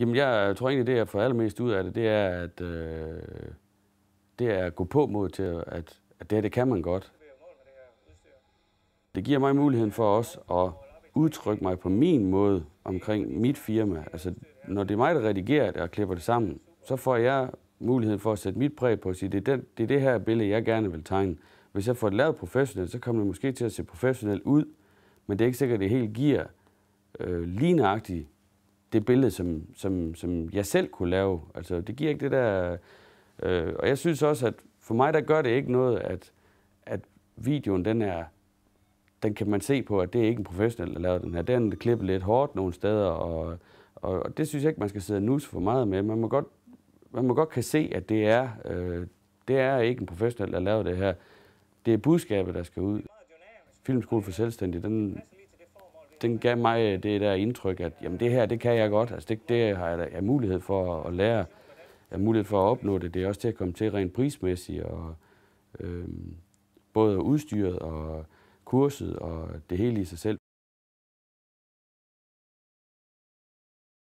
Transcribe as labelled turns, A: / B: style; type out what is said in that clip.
A: Jamen, jeg tror egentlig, det jeg får allermest ud af det, det er at, øh, det er at gå på mod til, at, at det her, det kan man godt. Det giver mig muligheden for også at udtrykke mig på min måde omkring mit firma. Altså, når det er mig, der redigerer det og klipper det sammen, så får jeg muligheden for at sætte mit præg på og sige, det er, den, det, er det her billede, jeg gerne vil tegne. Hvis jeg får det lavet professionelt, så kommer det måske til at se professionelt ud, men det er ikke sikkert, at det helt giver øh, lignagtigt det billede, som, som, som jeg selv kunne lave. Altså, det giver ikke det der... Øh, og jeg synes også, at for mig, der gør det ikke noget, at, at videoen, den er den kan man se på, at det er ikke en professionel, der laver den her. Den er klippet lidt hårdt nogle steder, og, og, og det synes jeg ikke, man skal sidde og nusse for meget med. Man må godt, man må godt kan se, at det er, øh, det er ikke en professionel, der laver det her. Det er budskabet, der skal ud. Filmskole for Selvstændige, den, den gav mig øh, det der indtryk, at jamen, det her, det kan jeg godt. Altså, det, det har jeg, jeg mulighed for at lære. Jeg har mulighed for at opnå det. Det er også til at komme til rent prismæssigt. Og, øh, både udstyret og kurset og det hele i sig selv.